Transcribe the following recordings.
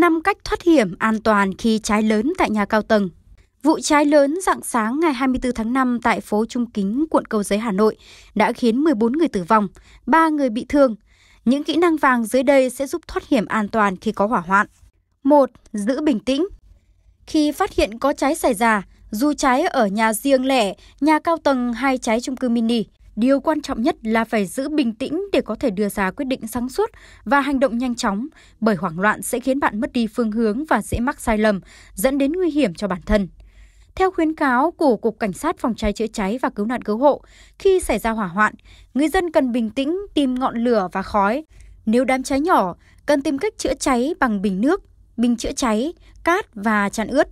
5 cách thoát hiểm an toàn khi cháy lớn tại nhà cao tầng. Vụ cháy lớn dạng sáng ngày 24 tháng 5 tại phố Trung Kính, quận Cầu Giấy, Hà Nội đã khiến 14 người tử vong, 3 người bị thương. Những kỹ năng vàng dưới đây sẽ giúp thoát hiểm an toàn khi có hỏa hoạn. 1. Giữ bình tĩnh. Khi phát hiện có cháy xảy ra, dù cháy ở nhà riêng lẻ, nhà cao tầng hay cháy chung cư mini, điều quan trọng nhất là phải giữ bình tĩnh để có thể đưa ra quyết định sáng suốt và hành động nhanh chóng, bởi hoảng loạn sẽ khiến bạn mất đi phương hướng và dễ mắc sai lầm, dẫn đến nguy hiểm cho bản thân. Theo khuyến cáo của Cục Cảnh sát Phòng cháy chữa cháy và Cứu nạn Cứu hộ, khi xảy ra hỏa hoạn, người dân cần bình tĩnh tìm ngọn lửa và khói. Nếu đám cháy nhỏ, cần tìm cách chữa cháy bằng bình nước, bình chữa cháy, cát và chăn ướt.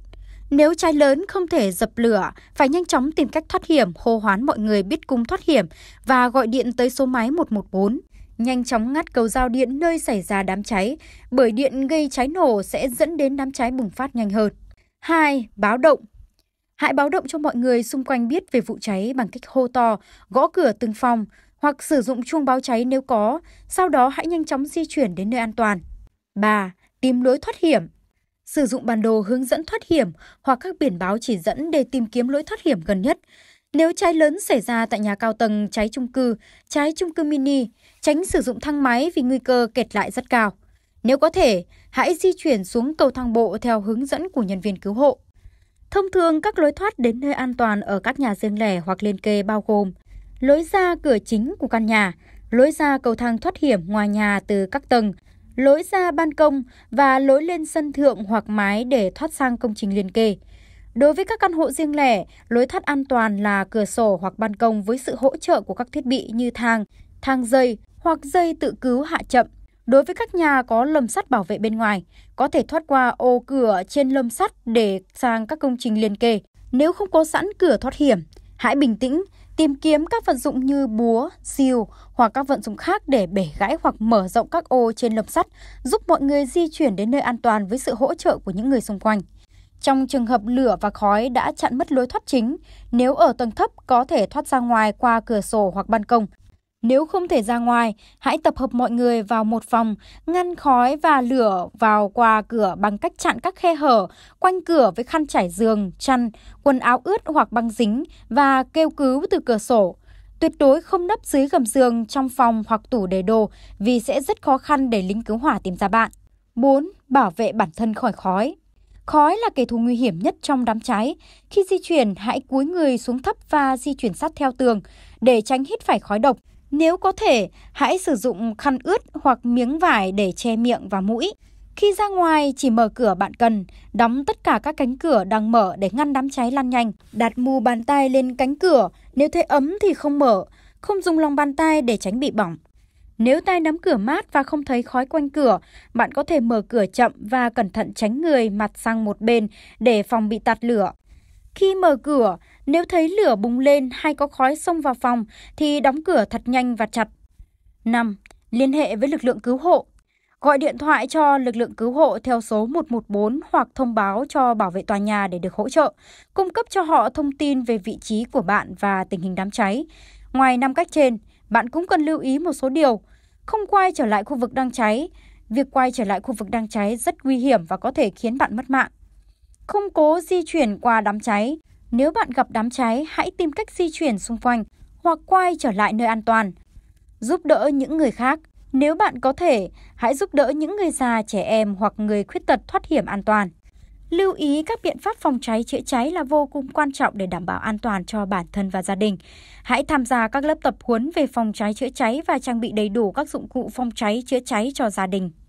Nếu cháy lớn không thể dập lửa, phải nhanh chóng tìm cách thoát hiểm, hô hoán mọi người biết cung thoát hiểm và gọi điện tới số máy 114. Nhanh chóng ngắt cầu giao điện nơi xảy ra đám cháy, bởi điện gây cháy nổ sẽ dẫn đến đám cháy bùng phát nhanh hơn. 2. Báo động Hãy báo động cho mọi người xung quanh biết về vụ cháy bằng cách hô to, gõ cửa từng phòng hoặc sử dụng chuông báo cháy nếu có, sau đó hãy nhanh chóng di chuyển đến nơi an toàn. 3. Tìm lối thoát hiểm sử dụng bản đồ hướng dẫn thoát hiểm hoặc các biển báo chỉ dẫn để tìm kiếm lối thoát hiểm gần nhất. Nếu cháy lớn xảy ra tại nhà cao tầng, cháy chung cư, cháy chung cư mini, tránh sử dụng thang máy vì nguy cơ kẹt lại rất cao. Nếu có thể, hãy di chuyển xuống cầu thang bộ theo hướng dẫn của nhân viên cứu hộ. Thông thường, các lối thoát đến nơi an toàn ở các nhà riêng lẻ hoặc liên kề bao gồm lối ra cửa chính của căn nhà, lối ra cầu thang thoát hiểm ngoài nhà từ các tầng, lối ra ban công và lối lên sân thượng hoặc mái để thoát sang công trình liền kề. Đối với các căn hộ riêng lẻ, lối thoát an toàn là cửa sổ hoặc ban công với sự hỗ trợ của các thiết bị như thang, thang dây hoặc dây tự cứu hạ chậm. Đối với các nhà có lồng sắt bảo vệ bên ngoài, có thể thoát qua ô cửa trên lâm sắt để sang các công trình liền kề. Nếu không có sẵn cửa thoát hiểm, hãy bình tĩnh, tìm kiếm các vật dụng như búa, diều hoặc các vận dụng khác để bể gãy hoặc mở rộng các ô trên lồng sắt, giúp mọi người di chuyển đến nơi an toàn với sự hỗ trợ của những người xung quanh. Trong trường hợp lửa và khói đã chặn mất lối thoát chính, nếu ở tầng thấp có thể thoát ra ngoài qua cửa sổ hoặc ban công. Nếu không thể ra ngoài, hãy tập hợp mọi người vào một phòng, ngăn khói và lửa vào qua cửa bằng cách chặn các khe hở, quanh cửa với khăn trải giường, chăn, quần áo ướt hoặc băng dính và kêu cứu từ cửa sổ. Tuyệt đối không nấp dưới gầm giường trong phòng hoặc tủ để đồ vì sẽ rất khó khăn để lính cứu hỏa tìm ra bạn. 4. Bảo vệ bản thân khỏi khói. Khói là kẻ thù nguy hiểm nhất trong đám cháy. Khi di chuyển, hãy cúi người xuống thấp và di chuyển sát theo tường để tránh hít phải khói độc. Nếu có thể, hãy sử dụng khăn ướt hoặc miếng vải để che miệng và mũi. Khi ra ngoài, chỉ mở cửa bạn cần, đóng tất cả các cánh cửa đang mở để ngăn đám cháy lan nhanh. Đặt mù bàn tay lên cánh cửa, nếu thấy ấm thì không mở, không dùng lòng bàn tay để tránh bị bỏng. Nếu tay nắm cửa mát và không thấy khói quanh cửa, bạn có thể mở cửa chậm và cẩn thận tránh người mặt sang một bên để phòng bị tạt lửa. Khi mở cửa, nếu thấy lửa bùng lên hay có khói xông vào phòng thì đóng cửa thật nhanh và chặt. 5. Liên hệ với lực lượng cứu hộ. Gọi điện thoại cho lực lượng cứu hộ theo số 114 hoặc thông báo cho bảo vệ tòa nhà để được hỗ trợ, cung cấp cho họ thông tin về vị trí của bạn và tình hình đám cháy. Ngoài 5 cách trên, bạn cũng cần lưu ý một số điều. Không quay trở lại khu vực đang cháy. Việc quay trở lại khu vực đang cháy rất nguy hiểm và có thể khiến bạn mất mạng. Không cố di chuyển qua đám cháy. Nếu bạn gặp đám cháy, hãy tìm cách di chuyển xung quanh hoặc quay trở lại nơi an toàn. Giúp đỡ những người khác. Nếu bạn có thể, hãy giúp đỡ những người già, trẻ em hoặc người khuyết tật thoát hiểm an toàn. Lưu ý các biện pháp phòng cháy chữa cháy là vô cùng quan trọng để đảm bảo an toàn cho bản thân và gia đình. Hãy tham gia các lớp tập huấn về phòng cháy chữa cháy và trang bị đầy đủ các dụng cụ phòng cháy chữa cháy cho gia đình.